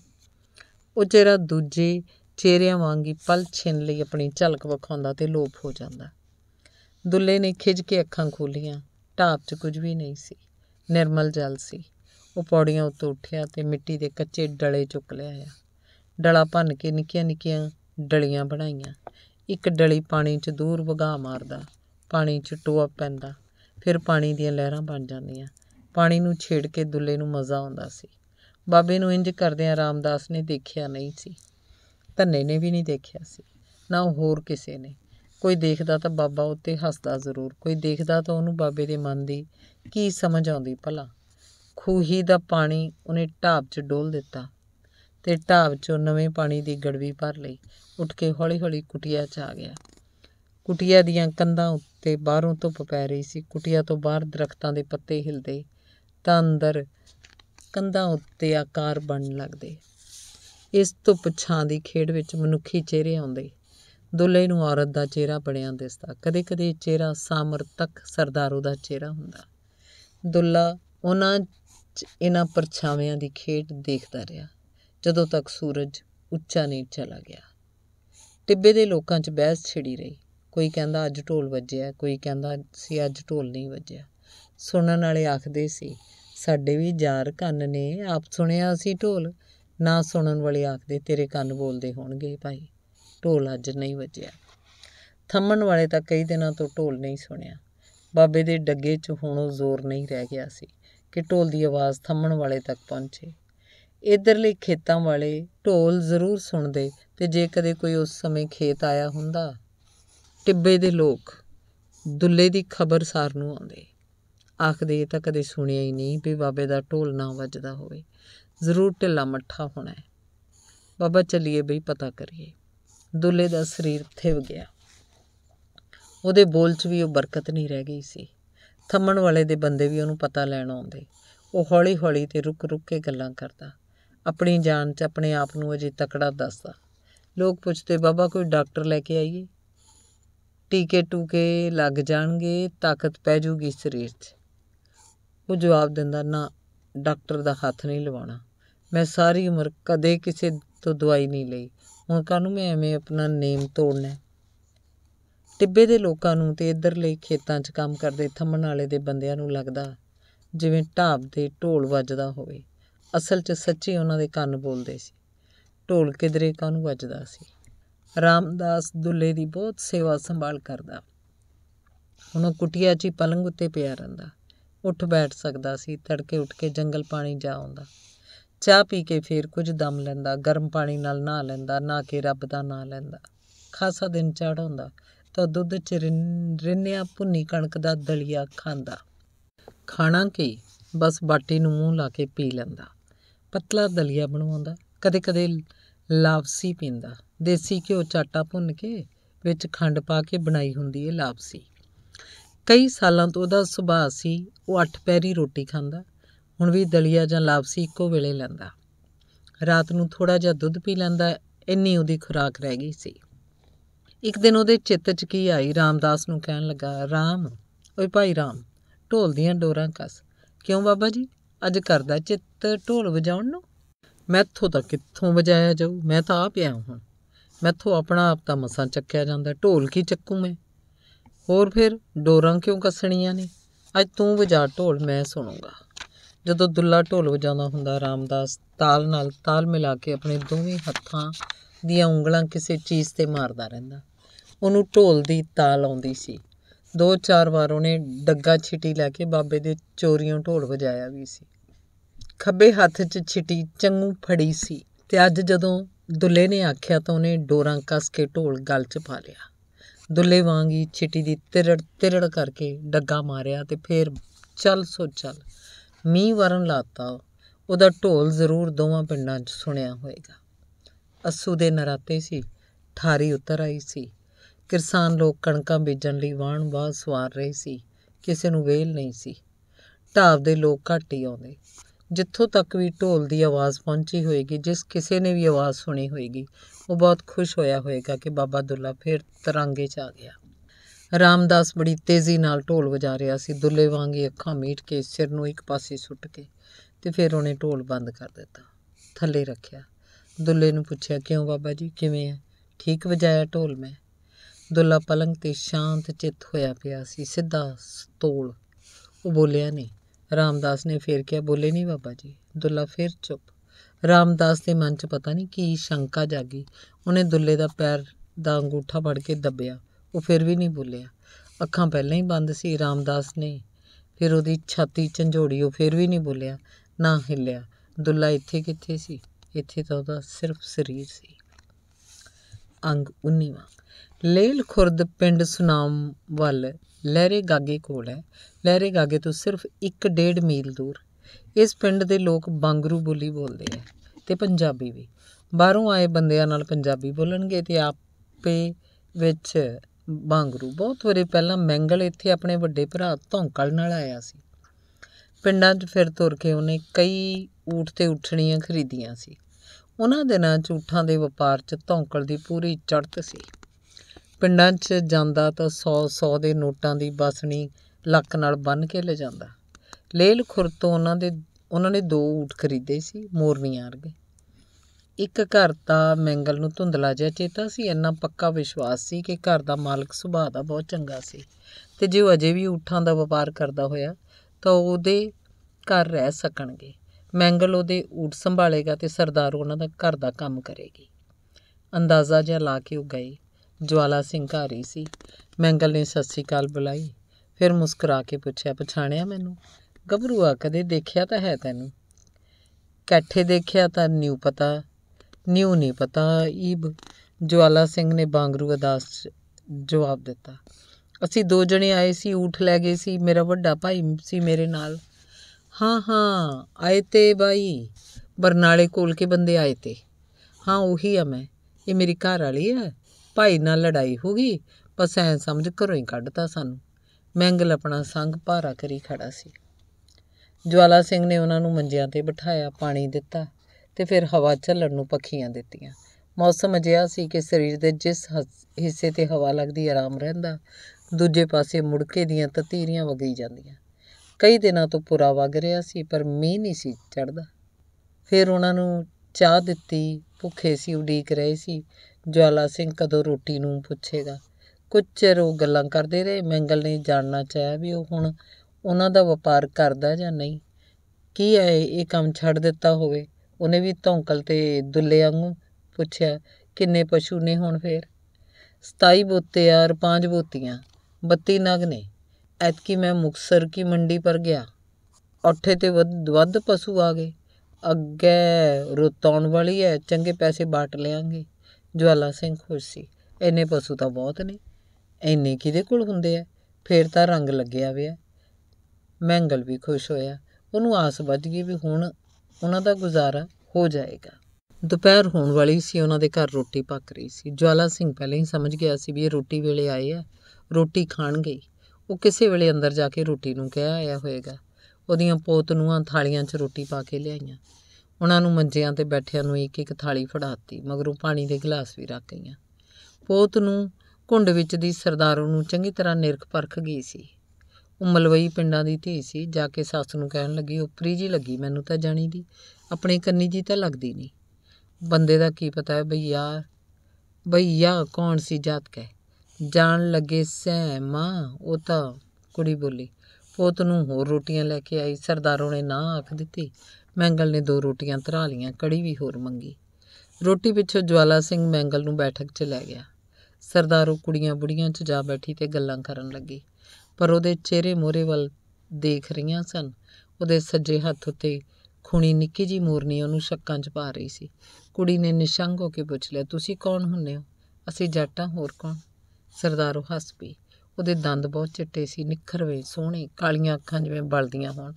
ਉਹ ਚਿਹਰਾ ਦੂਜੇ ਚਿਹਰਿਆਂ ਵਾਂਗ ਹੀ ਪਲ ਛਿੰਨ ਲਈ ਆਪਣੀ ਝਲਕ ਵਿਖਾਉਂਦਾ ਤੇ ਲੋਪ ਹੋ ਜਾਂਦਾ ਦੁੱਲੇ ਨੇ ਖਿੱਚ ਕੇ ਅੱਖਾਂ ਖੋਲੀਆਂ ਢਾਬ 'ਚ ਕੁਝ ਵੀ ਨਹੀਂ ਸੀ ਨਿਰਮਲ ਜਲ ਸੀ ਉਹ ਪੌੜੀਆਂ ਉੱਤੋਂ ਉੱਠਿਆ ਤੇ ਮਿੱਟੀ ਦੇ ਕੱਚੇ ਡਲੇ ਚੁੱਕ ਆ ਡਲਾ ਭੰਨ ਕੇ ਨਿੱਕੀਆਂ-ਨਿੱਕੀਆਂ ਡਲੀਆਂ ਬਣਾਈਆਂ ਇੱਕ ਡਲੀ ਪਾਣੀ 'ਚ ਦੂਰ ਵਗਾ ਮਾਰਦਾ ਪਾਣੀ 'ਚ ਟੋਆ ਪੈਂਦਾ ਫਿਰ ਪਾਣੀ ਦੀਆਂ ਲਹਿਰਾਂ ਬਣ ਜਾਂਦੀਆਂ ਪਾਣੀ ਨੂੰ ਛੇੜ ਕੇ ਦੁੱਲੇ ਨੂੰ ਮਜ਼ਾ ਆਉਂਦਾ ਸੀ ਬਾਬੇ ਨੂੰ ਇੰਜ ਕਰਦੇ ਆ ਰਾਮਦਾਸ ਨੇ ਦੇਖਿਆ ਨਹੀਂ ਸੀ ਧੰਨੇ ਨੇ ਵੀ ਨਹੀਂ ਦੇਖਿਆ ਸੀ ਨਾ ਹੋਰ ਕਿਸੇ ਨੇ ਕੋਈ ਦੇਖਦਾ ਤਾਂ ਬਾਬਾ ਉੱਤੇ ਹੱਸਦਾ ਜ਼ਰੂਰ ਕੋਈ ਦੇਖਦਾ ਤਾਂ ਉਹਨੂੰ ਬਾਬੇ ਦੇ ਮਨ ਦੀ ਕੀ ਸਮਝ ਆਉਂਦੀ ਭਲਾ ਖੂਹੀ ਦਾ ਪਾਣੀ ਉਹਨੇ ਢਾਬ 'ਚ ਡੋਲ ਦਿੱਤਾ ਤੇ ਢਾਬ 'ਚੋਂ ਨਵੇਂ ਪਾਣੀ ਦੀ ਗੜਵੀ ਭਰ ਲਈ ਉੱਠ ਕੇ ਹੌਲੀ-ਹੌਲੀ ਕੁਟਿਆ 'ਚ ਆ ਗਿਆ ਕੁਟਿਆ ਦੀਆਂ ਕੰਧਾਂ ਉੱਤੇ ਬਾਹਰੋਂ ਧੁੱਪ ਪੈ ਰਹੀ ਸੀ ਕੁਟਿਆ ਤੋਂ ਬਾਹਰ ਦਰਖਤਾਂ ਦੇ ਪੱਤੇ ਹਿਲਦੇ ਤਾਂ ਅੰਦਰ ਕੰਧਾਂ ਉੱਤੇ ਆਕਾਰ ਬਣਨ ਲੱਗਦੇ ਇਸ ਧੁੱਪ ਛਾਂ ਦੀ ਖੇਡ ਵਿੱਚ ਮਨੁੱਖੀ ਚਿਹਰੇ ਆਉਂਦੇ ਦੁੱਲੇ ਨੂੰ ਔਰਤ ਦਾ ਚਿਹਰਾ ਬਣਿਆ ਦਿਸਦਾ ਕਦੇ-ਕਦੇ ਚਿਹਰਾ ਤੱਕ ਸਰਦਾਰੋ ਦਾ ਚਿਹਰਾ ਹੁੰਦਾ ਦੁੱਲਾ ਉਹਨਾਂ ਇਹਨਾਂ ਪਰਛਾਵਿਆਂ ਦੀ ਖੇਡ ਦੇਖਦਾ ਰਿਹਾ ਜਦੋਂ ਤੱਕ ਸੂਰਜ ਉੱਚਾ ਨਹੀਂ ਚਲਾ ਗਿਆ ਟਿੱਬੇ ਦੇ ਲੋਕਾਂ 'ਚ ਬਹਿਸ ਛਿੜੀ ਰਹੀ ਕੋਈ ਕਹਿੰਦਾ ਅੱਜ ਢੋਲ ਵੱਜਿਆ ਕੋਈ ਕਹਿੰਦਾ ਸੀ ਅੱਜ ਢੋਲ ਨਹੀਂ ਵੱਜਿਆ ਸੁਣਨ ਵਾਲੇ ਆਖਦੇ ਸੀ ਸਾਡੇ ਵੀ ਯਾਰ ਕੰਨ ਨੇ ਆਪ ਸੁਣਿਆ ਸੀ ਢੋਲ ਨਾ ਸੁਣਨ ਵਾਲੇ ਆਖਦੇ ਤੇਰੇ ਕੰਨ ਬੋਲਦੇ ਹੋਣਗੇ ਭਾਈ ਢੋਲ ਅੱਜ ਨਹੀਂ ਵੱਜਿਆ ਥੰਮਣ ਵਾਲੇ ਤਾਂ ਕਈ ਦਿਨਾਂ ਤੋਂ ਢੋਲ ਨਹੀਂ ਸੁਣਿਆ ਬਾਬੇ ਦੇ ਡੱਗੇ 'ਚ ਹੁਣ ਉਹ ਜ਼ੋਰ ਨਹੀਂ ਰਹਿ ਗਿਆ ਸੀ ਕਿ ਢੋਲ ਦੀ ਆਵਾਜ਼ ਥੰਮਣ ਵਾਲੇ ਤੱਕ ਪਹੁੰਚੇ ਇਧਰਲੇ ਖੇਤਾਂ ਵਾਲੇ ਢੋਲ ਜ਼ਰੂਰ ਸੁਣਦੇ ਤੇ ਜੇ ਕਦੇ ਕੋਈ ਉਸ ਸਮੇਂ ਖੇਤ ਆਇਆ ਹੁੰਦਾ ਟਿੱਬੇ ਦੇ ਲੋਕ ਦੁੱਲੇ ਦੀ ਖਬਰ ਸਾਰ ਨੂੰ ਆਉਂਦੇ ਆਖਦੇ ਇਹ ਤਾਂ ਕਦੇ ਸੁਣਿਆ ਹੀ ਨਹੀਂ ਵੀ ਬਾਬੇ ਦਾ ਢੋਲ ਨਾ ਵੱਜਦਾ ਹੋਵੇ ਜ਼ਰੂਰ ਢਿੱਲਾ ਮੱਠਾ ਹੋਣਾ ਹੈ ਬਾਬਾ ਚੱਲੀਏ ਬਈ ਪਤਾ ਕਰੀਏ ਦੁੱਲੇ ਦਾ ਸਰੀਰ ਥਿਵ ਗਿਆ ਉਹਦੇ ਬੋਲ 'ਚ ਵੀ ਉਹ ਬਰਕਤ ਨਹੀਂ ਰਹਿ ਗਈ ਸੀ ਥੰਮਣ ਵਾਲੇ ਦੇ ਬੰਦੇ ਵੀ ਉਹਨੂੰ ਪਤਾ ਲੈਣ ਆਉਂਦੇ ਉਹ ਹੌਲੀ-ਹੌਲੀ ਤੇ ਰੁਕ-ਰੁਕ ਕੇ ਗੱਲਾਂ ਕਰਦਾ ਆਪਣੀ ਜਾਨ 'ਚ ਆਪਣੇ ਆਪ ਨੂੰ ਅਜੇ ਤਕੜਾ ਦੱਸਦਾ ਲੋਕ ਪੁੱਛਦੇ ਬਾਬਾ ਕੋਈ ਡਾਕਟਰ ਲੈ ਕੇ ਆਈਏ ਟੀਕੇ ਟੂਕੇ ਲੱਗ ਜਾਣਗੇ ਤਾਕਤ ਪੈ ਜੂਗੀ ਸਰੀਰ 'ਚ ਉਹ ਜਵਾਬ ਦਿੰਦਾ ਨਾ ਡਾਕਟਰ ਦਾ ਹੱਥ ਨਹੀਂ ਲਵਾਉਣਾ ਮੈਂ ਸਾਰੀ ਉਮਰ ਕਦੇ ਕਿਸੇ ਤੋਂ ਦਵਾਈ ਨਹੀਂ ਲਈ ਹੁਣ ਕਾਹਨੂੰ ਮੈਂ ਐਵੇਂ ਆਪਣਾ ਨੇਮ ਤੋੜਨਾ ਟਿੱਬੇ ਦੇ ਲੋਕਾਂ ਨੂੰ ਤੇ ਇਧਰਲੇ ਖੇਤਾਂ 'ਚ ਕੰਮ ਕਰਦੇ ਥੰਮਣ ਵਾਲੇ ਦੇ ਬੰਦਿਆਂ ਨੂੰ ਲੱਗਦਾ ਜਿਵੇਂ ਢਾਬ ਦੇ ਢੋਲ ਵੱਜਦਾ ਹੋਵੇ ਅਸਲ 'ਚ ਸੱਚੀ ਉਹਨਾਂ ਦੇ ਕੰਨ ਬੋਲਦੇ ਸੀ ਢੋਲ ਕਿਧਰੇ ਕਾਹਨੂੰ ਵੱਜਦਾ ਸੀ ਰਾਮਦਾਸ ਦੁੱਲੇ ਦੀ ਬਹੁਤ ਸੇਵਾ ਸੰਭਾਲ ਕਰਦਾ ਹੁਣ ਉਹ ਕੁਟਿਆ 'ਚ ਹੀ ਪਲੰਗ ਉੱਤੇ ਪਿਆ ਰਹਿੰਦਾ ਉੱਠ ਬੈਠ ਸਕਦਾ ਸੀ ਤੜਕੇ ਉੱਠ ਕੇ ਜੰਗਲ ਪਾਣੀ ਜਾ ਆਉਂਦਾ ਚਾਹ ਪੀ ਕੇ ਫੇਰ ਕੁਝ ਦਮ ਲੈਂਦਾ ਗਰਮ ਪਾਣੀ ਨਾਲ ਨਹਾ ਲੈਂਦਾ ਨਾ ਕੇ ਰੱਬ ਦਾ ਨਾਂ ਲੈਂਦਾ ਖਾਸਾ ਦਿਨ ਚੜਾਉਂਦਾ ਤਾਂ ਦੁੱਧ ਚ ਰਿੰਨਿਆ ਭੁੰਨੀ ਕਣਕ ਦਾ ਦਲੀਆ ਖਾਂਦਾ ਖਾਣਾ ਕੀ ਬਸ ਬਾਟੀ ਨੂੰ ਮੂੰਹ ਲਾ ਕੇ ਪੀ ਲੈਂਦਾ ਪਤਲਾ ਦਲੀਆ ਬਣਵਾਉਂਦਾ ਕਦੇ-ਕਦੇ ਲਾਪਸੀ ਪੀਂਦਾ ਦੇਸੀ ਘਿਓ ਚਾਟਾ ਭੁੰਨ ਕੇ ਵਿੱਚ ਖੰਡ ਪਾ ਕੇ ਬਣਾਈ ਹੁੰਦੀ ਹੈ ਲਾਪਸੀ ਕਈ ਸਾਲਾਂ ਤੋਂ ਉਹਦਾ ਸੁਭਾਅ ਸੀ ਉਹ ਅੱਠ ਪੈਰੀ ਰੋਟੀ ਖਾਂਦਾ ਹੁਣ ਵੀ ਦਲੀਆ ਜਾਂ ਲਾਪਸੀ ਇੱਕੋ ਵੇਲੇ ਲੈਂਦਾ ਰਾਤ ਨੂੰ ਥੋੜਾ ਜਿਹਾ ਦੁੱਧ ਪੀ ਲੈਂਦਾ ਇੰਨੀ ਉਹਦੀ ਖੁਰਾਕ ਰਹਿ ਗਈ ਸੀ ਇੱਕ ਦਿਨ ਉਹਦੇ ਚਿੱਤ 'ਚ ਕੀ ਆਈ ਰਾਮਦਾਸ ਨੂੰ ਕਹਿਣ ਲੱਗਾ ਰਾਮ ਓਏ ਭਾਈ ਰਾਮ ਢੋਲ ਦੀਆਂ ਡੋਰਾਂ ਕੱਸ ਕਿਉਂ ਬਾਬਾ ਜੀ ਅੱਜ ਕਰਦਾ ਚਿੱਤ ਢੋਲ ਵਜਾਉਣ ਨੂੰ ਮੈਥੋਂ ਤਾਂ ਕਿੱਥੋਂ ਵਜਾਇਆ ਜਾਊ ਮੈਂ ਤਾਂ ਆ ਪਿਆ ਹਾਂ ਮੈਥੋਂ ਆਪਣਾ ਆਪ ਤਾਂ ਮਸਾਂ ਚੱਕਿਆ ਜਾਂਦਾ ਢੋਲ ਕੀ ਚੱਕੂ ਮੈਂ ਹੋਰ ਫਿਰ ਡੋਰਾਂ ਕਿਉਂ ਕੱਸਣੀਆਂ ਨੇ ਅੱਜ ਤੂੰ ਵਜਾ ਢੋਲ ਮੈਂ ਸੁਣੂੰਗਾ ਜਦੋਂ ਦੁੱਲਾ ਢੋਲ ਵਜਾਉਂਦਾ ਹੁੰਦਾ ਰਾਮਦਾਸ ਤਾਲ ਨਾਲ ਤਾਲ ਮਿਲਾ ਕੇ ਆਪਣੇ ਦੋਵੇਂ ਹੱਥਾਂ ਦੀਆਂ ਉਂਗਲਾਂ ਕਿਸੇ ਚੀਜ਼ ਤੇ ਮਾਰਦਾ ਰਹਿੰਦਾ ਉਹਨੂੰ ਢੋਲ ਦੀ ਤਾਲ ਆਉਂਦੀ ਸੀ ਦੋ ਚਾਰ ਵਾਰ ਉਹਨੇ ਡੱਗਾ ਛਿਟੀ ਲੈ ਕੇ ਬਾਬੇ ਦੇ ਚੋਰੀਆਂ ਢੋਲ ਵਜਾਇਆ ਵੀ ਸੀ ਖੱਬੇ ਹੱਥ 'ਚ ਛਿਟੀ ਚੰਗੂ ਫੜੀ ਸੀ ਤੇ ਅੱਜ ਜਦੋਂ ਦੁੱਲੇ ਨੇ ਆਖਿਆ ਤਾਂ ਉਹਨੇ ਡੋਰਾਂ ਕੱਸ ਕੇ ਢੋਲ ਗਲ 'ਚ ਪਾ ਲਿਆ ਦੁੱਲੇ ਵਾਂਗੀ ਛਿਟੀ ਦੀ ਤਿਰੜ ਤਿਰੜ ਕਰਕੇ ਡੱਗਾ ਮਾਰਿਆ ਤੇ ਫੇਰ ਚੱਲ ਸੋ ਚੱਲ ਮੀਂਹ ਵਰਨ ਲਾਤਾ ਉਹਦਾ ਢੋਲ ਜ਼ਰੂਰ ਦੋਵਾਂ ਪਿੰਡਾਂ 'ਚ ਸੁਣਿਆ ਹੋਵੇਗਾ ਅੱਸੂ ਦੇ ਨਰਾਤੇ ਸੀ ਠਾਰੀ ਉਤਰ ਆਈ ਸੀ ਕਿਸਾਨ ਲੋਕ ਕਣਕਾਂ ਬੀਜਣ ਲਈ ਵਾਹਣ ਬਾਹ ਸਵਾਰ ਰਹੇ ਸੀ ਕਿਸੇ ਨੂੰ ਵੇਲ ਨਹੀਂ ਸੀ ਢਾਬ ਦੇ ਲੋਕ ਘੱਟ ਹੀ ਆਉਂਦੇ ਜਿੱਥੋਂ ਤੱਕ ਵੀ ਢੋਲ ਦੀ ਆਵਾਜ਼ ਪਹੁੰਚੀ ਹੋਏਗੀ ਜਿਸ ਕਿਸੇ ਨੇ ਵੀ ਆਵਾਜ਼ ਸੁਣੀ ਹੋਏਗੀ ਉਹ ਬਹੁਤ ਖੁਸ਼ ਹੋਇਆ ਹੋਵੇਗਾ ਕਿ ਬਾਬਾ ਦੁੱਲਾ ਫਿਰ ਤਰਾਂਗੇ 'ਚ ਆ ਗਿਆ ਰਾਮਦਾਸ ਬੜੀ ਤੇਜ਼ੀ ਨਾਲ ਢੋਲ ਵਜਾ ਰਿਹਾ ਸੀ ਦੁੱਲੇ ਵਾਂਗ ਹੀ ਅੱਖਾਂ ਮੀਟ ਕੇ ਸਿਰ ਨੂੰ ਇੱਕ ਪਾਸੇ ਸੁੱਟ ਕੇ ਤੇ ਫਿਰ ਉਹਨੇ ਢੋਲ ਬੰਦ ਕਰ ਦਿੱਤਾ ਥੱਲੇ ਰੱਖਿਆ ਦੁੱਲੇ ਨੂੰ ਪੁੱਛਿਆ ਕਿਉਂ ਬਾਬਾ ਜੀ ਕਿਵੇਂ ਹੈ ਠੀਕ ਵਜਾਇਆ ਢੋਲ ਮੈਂ ਦੁੱਲਾ ਪਲੰਗ ਤੇ ਸ਼ਾਂਤ ਚਿੱਤ ਹੋਇਆ ਪਿਆ ਸੀ ਸਿੱਧਾ ਸਤੋਲ ਉਹ ਬੋਲਿਆ ਨਹੀਂ ਰਾਮਦਾਸ ਨੇ ਫੇਰ ਕਿਹਾ ਬੋਲੇ ਨਹੀਂ ਬਾਬਾ ਜੀ ਦੁੱਲਾ ਫੇਰ ਚੁੱਪ ਰਾਮਦਾਸ ਦੇ ਮਨ 'ਚ ਪਤਾ ਨਹੀਂ ਕੀ ਸ਼ੰਕਾ ਜਾਗੀ ਉਹਨੇ ਦੁੱਲੇ ਦਾ ਪੈਰ ਦਾ ਅੰਗੂਠਾ ਫੜ ਕੇ ਦੱਬਿਆ ਉਹ ਫਿਰ ਵੀ ਨਹੀਂ ਬੋਲਿਆ ਅੱਖਾਂ ਪਹਿਲਾਂ ਹੀ ਬੰਦ ਸੀ ਰਾਮਦਾਸ ਨੇ ਫਿਰ ਉਹਦੀ ਛਾਤੀ ਝੰਜੋੜੀ ਉਹ ਫਿਰ ਵੀ ਨਹੀਂ ਬੋਲਿਆ ਨਾ ਹਿੱਲਿਆ ਦੁੱਲਾ ਇੱਥੇ ਕਿੱਥੇ ਸੀ ਇੱਥੇ ਤਾਂ ਉਹਦਾ ਸਿਰਫ ਸਰੀਰ ਸੀ ਅੰਗ 19ਵਾਂ ਲੇਲ ਖੁਰਦ ਪਿੰਡ ਸੁਨਾਮ ਵੱਲ ਲਹਿਰੇ ਗਾਗੇ ਕੋਲ ਹੈ ਲਹਿਰੇ ਗਾਗੇ ਤੋਂ ਸਿਰਫ 1.5 ਮੀਲ ਦੂਰ ਇਸ ਪਿੰਡ ਦੇ ਲੋਕ ਬੰਗਰੂ ਬੋਲੀ ਬੋਲਦੇ ਆ ਤੇ ਪੰਜਾਬੀ ਵੀ ਬਾਹਰੋਂ ਆਏ ਬੰਦਿਆਂ ਨਾਲ ਪੰਜਾਬੀ ਬੋਲਣਗੇ ਤੇ ਆਪੇ ਵਿੱਚ ਬਾਂਗਰੂ ਬਹੁਤ ਵਰੇ ਪਹਿਲਾਂ ਮੰਗਲ ਇੱਥੇ ਆਪਣੇ ਵੱਡੇ ਭਰਾ ਧੌਂਕਲ ਨਾਲ ਆਇਆ ਸੀ ਪਿੰਡਾਂ 'ਚ ਫਿਰ ਤੁਰ ਕੇ ਉਹਨੇ ਕਈ ਊਠ ਤੇ ਉਠਣੀਆਂ ਖਰੀਦੀਆਂ ਸੀ ਉਹਨਾਂ ਦਿਨਾਂ 'ਚ ਊਠਾਂ ਦੇ ਵਪਾਰ 'ਚ ਧੌਂਕਲ ਦੀ ਪੂਰੀ ਚੜਤ ਸੀ ਪਿੰਡਾਂ 'ਚ ਜਾਂਦਾ ਤਾਂ 100-100 ਦੇ ਨੋਟਾਂ ਦੀ ਬਸਣੀ ਲੱਕ ਨਾਲ ਬੰਨ ਕੇ ਲੈ ਜਾਂਦਾ ਲੇਲ ਖੁਰ ਤੋਂ ਉਹਨਾਂ ਦੇ ਉਹਨਾਂ ਨੇ ਦੋ ਊਠ ਖਰੀਦੇ ਸੀ ਮੋਰਨੀਆਂ ਵਰਗੇ ਇੱਕ ਘਰ ਦਾ ਮੰਗਲ ਨੂੰ ਧੁੰਦਲਾ ਜਿਹਾ ਚੇਤਾ ਸੀ ਇੰਨਾ ਪੱਕਾ ਵਿਸ਼ਵਾਸ ਸੀ ਕਿ ਘਰ ਦਾ ਮਾਲਕ ਸੁਭਾਅ ਦਾ ਬਹੁਤ ਚੰਗਾ ਸੀ ਤੇ ਜੇ ਉਹ ਅਜੇ ਵੀ ਉਠਾਂ ਦਾ ਵਪਾਰ ਕਰਦਾ ਹੋਇਆ ਤਾਂ ਉਹਦੇ ਘਰ ਰਹਿ ਸਕਣਗੇ ਮੰਗਲ ਉਹਦੇ ਉਠ ਸੰਭਾਲੇਗਾ ਤੇ ਸਰਦਾਰ ਉਹਨਾਂ ਦਾ ਘਰ ਦਾ ਕੰਮ ਕਰੇਗੀ ਅੰਦਾਜ਼ਾ ਜਿਹਾ ਲਾ ਕੇ ਉਹ ਗਏ ਜਵਾਲਾ ਸਿੰਘ ਘਰ ਹੀ ਸੀ ਮੰਗਲ ਨੇ ਸਤਿ ਸ੍ਰੀ ਅਕਾਲ ਬੁਲਾਈ ਫਿਰ ਮੁਸਕਰਾ ਕੇ ਪੁੱਛਿਆ ਪਛਾਣਿਆ ਮੈਨੂੰ ਗੱਭਰੂ ਆ ਕਦੇ ਦੇਖਿਆ ਤਾਂ ਹੈ ਤੈਨੂੰ ਕੱਠੇ ਦੇਖਿਆ ਤਾਂ ਨਿਊ ਪਤਾ ਨਿਉ ਨਹੀਂ ਪਤਾ ਈਬ ਜਵਾਲਾ ਸਿੰਘ ਨੇ ਬਾਂਗਰੂ ਅਦਾਸ ਜਵਾਬ ਦਿੱਤਾ ਅਸੀਂ ਦੋ ਜਣੇ ਆਏ ਸੀ ਊਠ ਲੈ ਗਏ ਸੀ ਮੇਰਾ ਵੱਡਾ ਭਾਈ ਸੀ ਮੇਰੇ ਨਾਲ ਹਾਂ ਹਾਂ ਆਏ ਤੇ ਬਾਈ ਬਰਨਾਲੇ ਕੋਲ ਕੇ ਬੰਦੇ ਆਏ ਤੇ ਹਾਂ ਉਹੀ ਆ ਮੈਂ ਇਹ ਮੇਰੀ ਘਰ ਵਾਲੀ ਹੈ ਭਾਈ ਨਾਲ ਲੜਾਈ ਹੋ ਗਈ ਬਸ ਐ ਸਮਝ ਘਰੋਂ ਹੀ ਕੱਢਤਾ ਸਾਨੂੰ ਮੈਂਗਲ ਆਪਣਾ ਸੰਗ ਭਾਰਾ ਕਰੀ ਖੜਾ ਸੀ ਜਵਾਲਾ ਸਿੰਘ ਨੇ ਉਹਨਾਂ ਨੂੰ ਮੰਜਿਆਂ ਤੇ ਬਿਠਾਇਆ ਪਾਣੀ ਦਿੱਤਾ ਤੇ ਫਿਰ ਹਵਾ ਚੱਲਣ ਨੂੰ ਪੱਖੀਆਂ ਦਿੱਤੀਆਂ ਮੌਸਮ ਅਜਿਹਾ ਸੀ ਕਿ ਸਰੀਰ ਦੇ ਜਿਸ ਹਿੱਸੇ ਤੇ ਹਵਾ ਲੱਗਦੀ ਆਰਾਮ ਰਹਿੰਦਾ ਦੂਜੇ ਪਾਸੇ ਮੁੜਕੇ ਦੀਆਂ ਤਤੀਰੀਆਂ ਵਗਈ ਜਾਂਦੀਆਂ ਕਈ ਦਿਨਾਂ ਤੋਂ ਪੂਰਾ ਵਗ ਰਿਹਾ ਸੀ ਪਰ ਮੀਂਹ ਨਹੀਂ ਸੀ ਚੜਦਾ ਫਿਰ ਉਹਨਾਂ ਨੂੰ ਚਾਹ ਦਿੱਤੀ ਭੁੱਖੇ ਸੀ ਉਡੀਕ ਰਹੇ ਸੀ ਜਵਾਲਾ ਸਿੰਘ ਕਦੋਂ ਰੋਟੀ ਨੂੰ ਪੁੱਛੇਗਾ ਕੁਝ ਚਿਰ ਉਹ ਗੱਲਾਂ ਕਰਦੇ ਰਹੇ ਮੰਗਲ ਨੇ ਜਾਣਨਾ ਚਾਹਿਆ ਵੀ ਉਹ ਹੁਣ ਉਹਨਾਂ ਦਾ ਵਪਾਰ ਕਰਦਾ ਜਾਂ ਨਹੀਂ ਕੀ ਹੈ ਇਹ ਕੰਮ ਛੱਡ ਦਿੱਤਾ ਹੋਵੇ ਉਹਨੇ ਵੀ ਧੌਂਕਲ ਤੇ ਦੁੱਲੇ ਵਾਂਗੂ ਪੁੱਛਿਆ ਕਿੰਨੇ ਪਸ਼ੂ ਨੇ ਹੁਣ ਫੇਰ 27 ਬੋਤੇ ਆਰ 5 ਬੋਤੀਆਂ 32 ਨਗ ਨੇ ਐਤਕੀ ਮੈਂ ਮੁਕਸਰ ਕੀ ਮੰਡੀ ਪਰ ਗਿਆ ਔਠੇ ਤੇ ਵੱਧ ਪਸ਼ੂ ਆ ਗਏ ਅੱਗੇ ਰੋਤਣ ਵਾਲੀ ਐ ਚੰਗੇ ਪੈਸੇ ਬਾਟ ਲਿਆਂਗੇ ਜਵਾਲਾ ਸਿੰਘ ਖੁਸ਼ ਸੀ ਇੰਨੇ ਪਸ਼ੂ ਤਾਂ ਬਹੁਤ ਨੇ ਇੰਨੇ ਕਿਹਦੇ ਕੋਲ ਹੁੰਦੇ ਆ ਫੇਰ ਤਾਂ ਰੰਗ ਲੱਗਿਆ ਵਿਆ ਮੈਂਗਲ ਵੀ ਖੁਸ਼ ਹੋਇਆ ਉਹਨੂੰ ਆਸ ਵੱਧ ਗਈ ਵੀ ਹੁਣ ਉਹਨਾਂ ਦਾ ਗੁਜ਼ਾਰਾ ਹੋ ਜਾਏਗਾ ਦੁਪਹਿਰ ਹੋਣ ਵਾਲੀ ਸੀ ਉਹਨਾਂ ਦੇ ਘਰ ਰੋਟੀ ਪੱਕ ਰਹੀ ਸੀ ਜਵਾਲਾ ਸਿੰਘ ਪਹਿਲਾਂ ਹੀ ਸਮਝ ਗਿਆ ਸੀ ਵੀ ਇਹ ਰੋਟੀ ਵੇਲੇ ਆਏ ਆ ਰੋਟੀ ਖਾਣਗੇ ਉਹ ਕਿਸੇ ਵੇਲੇ ਅੰਦਰ ਜਾ ਕੇ ਰੋਟੀ ਨੂੰ ਕਹਿ ਆਇਆ ਹੋਵੇਗਾ ਉਹਦੀਆਂ ਪੋਤ ਨੂੰ ਆ ਥਾਲੀਆਂ 'ਚ ਰੋਟੀ ਪਾ ਕੇ ਲਿਆਈਆਂ ਉਹਨਾਂ ਨੂੰ ਮੰਜਿਆਂ ਤੇ ਬੈਠਿਆਂ ਨੂੰ ਇੱਕ ਇੱਕ ਥਾਲੀ ਫੜਾਤੀ ਮਗਰੋਂ ਪਾਣੀ ਦੇ ਗਲਾਸ ਵੀ ਰੱਖ ਗਈਆਂ ਪੋਤ ਨੂੰ ਕੁੰਡ ਵਿੱਚ ਦੀ ਸਰਦਾਰੋਂ ਨੂੰ ਚੰਗੀ ਤਰ੍ਹਾਂ ਨਿਰਖ ਪਰਖ ਗਈ ਸੀ ਉਹ ਮਲਵਈ ਪਿੰਡਾਂ ਦੀ ਧੀ ਸੀ ਜਾ ਕੇ ਸੱਸ ਨੂੰ ਕਹਿਣ ਲੱਗੀ ਉਪਰੀ ਜੀ ਲੱਗੀ ਮੈਨੂੰ ਤਾਂ ਜਾਣੀ ਦੀ ਆਪਣੇ ਕੰਨੀ ਜੀ ਤਾਂ ਲੱਗਦੀ ਨਹੀਂ ਬੰਦੇ ਦਾ ਕੀ ਪਤਾ ਹੈ ਭਈਆ ਭਈਆ ਕੌਣ ਸੀ ਜਾਤ ਕੇ ਜਾਣ ਲੱਗੇ ਸੈ ਮਾਂ ਉਹ ਤਾਂ ਕੁੜੀ ਬੋਲੀ ਪੋਤ ਨੂੰ ਹੋਰ ਰੋਟੀਆਂ ਲੈ ਕੇ ਆਈ ਸਰਦਾਰੋਂ ਨੇ ਨਾ ਆਖ ਦਿੱਤੀ ਮੈਂਗਲ ਨੇ ਦੋ ਰੋਟੀਆਂ ਧਰਾ ਲੀਆਂ ਕੜੀ ਵੀ ਹੋਰ ਮੰਗੀ ਰੋਟੀ ਪਿੱਛੋਂ ਜਵਾਲਾ ਸਿੰਘ ਮੈਂਗਲ ਨੂੰ ਬੈਠਕ 'ਚ ਲੈ ਗਿਆ ਸਰਦਾਰੋ ਕੁੜੀਆਂ ਬੁੜੀਆਂ 'ਚ ਜਾ ਬੈਠੀ ਤੇ ਗੱਲਾਂ ਕਰਨ ਲੱਗੀ ਪਰ ਉਹਦੇ ਚਿਹਰੇ ਮੋਰੇ ਵੱਲ ਦੇਖ ਰਹੀਆਂ ਸਨ ਉਹਦੇ ਸੱਜੇ ਹੱਥ ਉੱਤੇ ਖੁਣੀ ਨਿੱਕੀ ਜੀ ਮੋਰਨੀ ਉਹਨੂੰ ਸ਼ੱਕਾਂ 'ਚ ਪਾ ਰਹੀ ਸੀ ਕੁੜੀ ਨੇ ਨਿਸ਼ੰਗ ਹੋ ਕੇ ਪੁੱਛ ਲਿਆ ਤੁਸੀਂ ਕੌਣ ਹੁੰਨੇ ਹੋ ਅਸੀਂ ਜੱਟਾਂ ਹੋਰ ਕੌਣ ਸਰਦਾਰ ਉਹ ਹੱਸ ਪਈ ਉਹਦੇ ਦੰਦ ਬਹੁਤ ਚਿੱਟੇ ਸੀ ਨਿੱਖਰਵੇਂ ਸੋਹਣੇ ਕਾਲੀਆਂ ਅੱਖਾਂ ਜਿਵੇਂ ਬਲਦੀਆਂ ਹੋਣ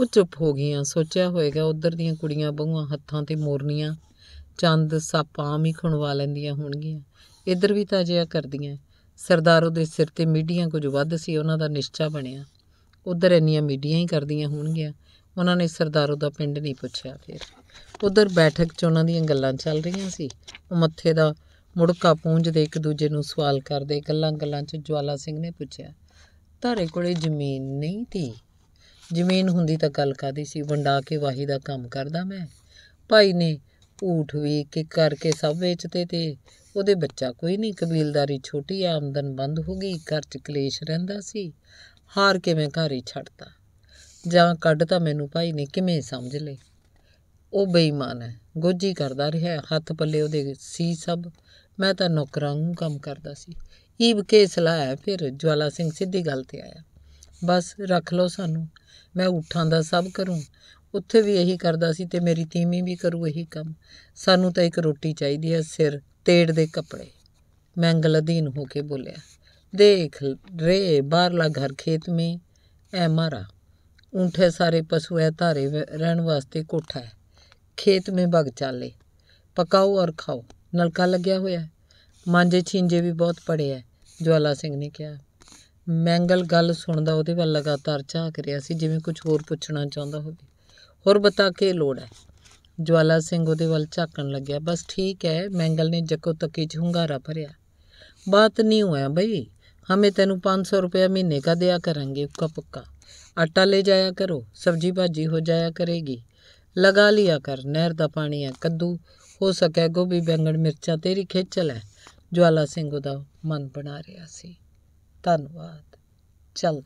ਉਹ ਚੁੱਪ ਹੋ ਗਈਆਂ ਸੋਚਿਆ ਹੋਵੇਗਾ ਉਧਰ ਦੀਆਂ ਕੁੜੀਆਂ ਬਹੂਆਂ ਹੱਥਾਂ ਤੇ ਮੋਰਨੀਆਂ ਚੰਦ ਸਾਪਾਂ ਵੀ ਖਣਵਾ ਲੈਂਦੀਆਂ ਹੋਣਗੀਆਂ ਇੱਧਰ ਵੀ ਤਾਂ ਜਿਆ ਕਰਦੀਆਂ ਸਰਦਾਰ ਦੇ ਸਿਰ ਤੇ ਮੀਡੀਆਂ ਕੁਝ ਵੱਧ ਸੀ ਉਹਨਾਂ ਦਾ ਨਿਸ਼ਚਾ ਬਣਿਆ ਉਧਰ ਇੰਨੀਆਂ ਮੀਡੀਆਂ ਹੀ ਕਰਦੀਆਂ ਹੋਣਗੀਆਂ ਉਹਨਾਂ ਨੇ ਸਰਦਾਰੋ ਦਾ ਪਿੰਡ ਨਹੀਂ ਪੁੱਛਿਆ ਫਿਰ ਉਧਰ ਬੈਠਕ 'ਚ ਉਹਨਾਂ ਦੀਆਂ ਗੱਲਾਂ ਚੱਲ ਰਹੀਆਂ ਸੀ ਉਹ ਮੱਥੇ ਦਾ ਮੁੜਕਾ ਪੂੰਝਦੇ ਇੱਕ ਦੂਜੇ ਨੂੰ ਸਵਾਲ ਕਰਦੇ ਗੱਲਾਂ-ਗੱਲਾਂ 'ਚ ਜਵਾਲਾ ਸਿੰਘ ਨੇ ਪੁੱਛਿਆ ਧਾਰੇ ਕੋਲੇ ਜ਼ਮੀਨ ਨਹੀਂ ਤੀ ਜ਼ਮੀਨ ਹੁੰਦੀ ਤਾਂ ਗੱਲ ਕਾਦੀ ਸੀ ਵੰਡਾ ਕੇ ਵਾਹੀ ਦਾ ਕੰਮ ਕਰਦਾ ਮੈਂ ਭਾਈ ਨੇ ਊਠ ਵੀ ਕਿ ਕਰਕੇ ਸਭ ਵੇਚਤੇ ਤੇ ਉਹਦੇ ਬੱਚਾ ਕੋਈ ਨਹੀਂ ਕਬੀਲਦਾਰੀ ਛੋਟੀ ਆਮਦਨ ਬੰਦ ਹੋ ਗਈ ਘਰ 'ਚ ਕਲੇਸ਼ ਰਹਿੰਦਾ ਸੀ ਹਾਰ ਕੇ ਮੈਂ ਘਰ ਹੀ ਛੱਡਤਾ ਜਾਂ ਕੱਢ ਤਾਂ ਮੈਨੂੰ ਭਾਈ ਨੇ ਕਿਵੇਂ ਸਮਝ ਲਏ ਉਹ ਬੇਈਮਾਨ ਹੈ ਗੋਜੀ ਕਰਦਾ ਰਿਹਾ ਹੱਥ ਪੱਲੇ ਉਹਦੇ ਸੀ ਸਭ ਮੈਂ ਤਾਂ ਨੌਕਰਾਂ ਨੂੰ ਕੰਮ ਕਰਦਾ ਸੀ ਈਬ ਕੇਸ ਲਾਇਆ ਫਿਰ ਜਵਾਲਾ ਸਿੰਘ ਸਿੱਧੀ ਗੱਲ ਤੇ ਆਇਆ ਬਸ ਰੱਖ ਲਓ ਸਾਨੂੰ ਮੈਂ ਉਠਾਂ ਦਾ ਸਭ ਕਰੂੰ ਉੱਥੇ ਵੀ ਇਹੀ ਕਰਦਾ ਸੀ ਤੇ ਮੇਰੀ ਤੀਵੀਂ ਵੀ ਕਰੂ ਇਹੀ ਕੰਮ ਸਾਨੂੰ ਤਾਂ ਇੱਕ ਰੋਟੀ ਚਾਹੀਦੀ ਹੈ ਸਿਰ ਤੇੜ ਦੇ ਕੱਪੜੇ ਮੈਂਗਲ ਅਧੀਨ ਹੋ ਕੇ ਬੋਲਿਆ ਦੇਖ ਰੇ ਬਾਰਲਾ ਘਰ ਖੇਤ ਮੇ ਐ ਮਾਰਾ ਉਂਠੇ ਸਾਰੇ ਪਸ਼ੂ ਐ ਧਾਰੇ ਰਹਿਣ ਵਾਸਤੇ ਕੋਠਾ ਹੈ ਖੇਤ ਮੇ ਬਗ ਚਾਲੇ ਪਕਾਓ ਔਰ ਖਾਓ ਨਲਕਾ ਲੱਗਿਆ ਹੋਇਆ ਹੈ ਮਾਂਜੇ ਛਿੰਜੇ ਵੀ ਬਹੁਤ ਪੜੇ ਐ ਜਵਾਲਾ ਸਿੰਘ ਨੇ ਕਿਹਾ ਮੈਂਗਲ ਗੱਲ ਸੁਣਦਾ ਉਹਦੇ ਵੱਲ ਲਗਾਤਾਰ ਝਾਕ ਰਿਹਾ ਸੀ ਜਿਵੇਂ ਕੁਝ ਹੋਰ ਪੁੱਛਣਾ ਚਾਹੁੰਦਾ ਹੋਵੇ ਹੋਰ ਬਤਾ ਕੇ ਲੋੜ ਹੈ ਜਵਾਲਾ ਸਿੰਘ ਉਹਦੇ ਵੱਲ ਝਾਕਣ ਲੱਗਿਆ ਬਸ ਠੀਕ ਹੈ ਮੈਂਗਲ ਨੇ ਜੱਕੋ ਤੱਕੀ 'ਚ ਹੁੰਗਾਰਾ ਭਰਿਆ ਬਾਤ ਨਹੀਂ ਹੋਇਆ ਭਈ ਹਮੇ ਤੈਨੂੰ 500 ਰੁਪਏ ਮਹੀਨੇ ਕਾ ਦਿਆ ਕਰਾਂਗੇ ਉੱਕਾ ਪੱਕਾ ਆਟਾ ਲੈ ਜਾਇਆ ਕਰੋ ਸਬਜੀ ਭਾਜੀ ਹੋ ਜਾਇਆ ਕਰੇਗੀ ਲਗਾ ਲਿਆ ਕਰ ਨਹਿਰ ਦਾ ਪਾਣੀ ਹੈ ਕੱਦੂ ਹੋ ਸਕੇ ਗੋਭੀ ਬੈਂਗਣ ਮਿਰਚਾਂ ਤੇਰੀ ਖੇਚਲ ਹੈ ਜਵਾਲਾ ਸਿੰਘ ਉਹਦਾ ਮਨ ਬਣਾ ਰਿਹਾ ਸੀ ਧੰਨਵਾਦ ਚੱਲ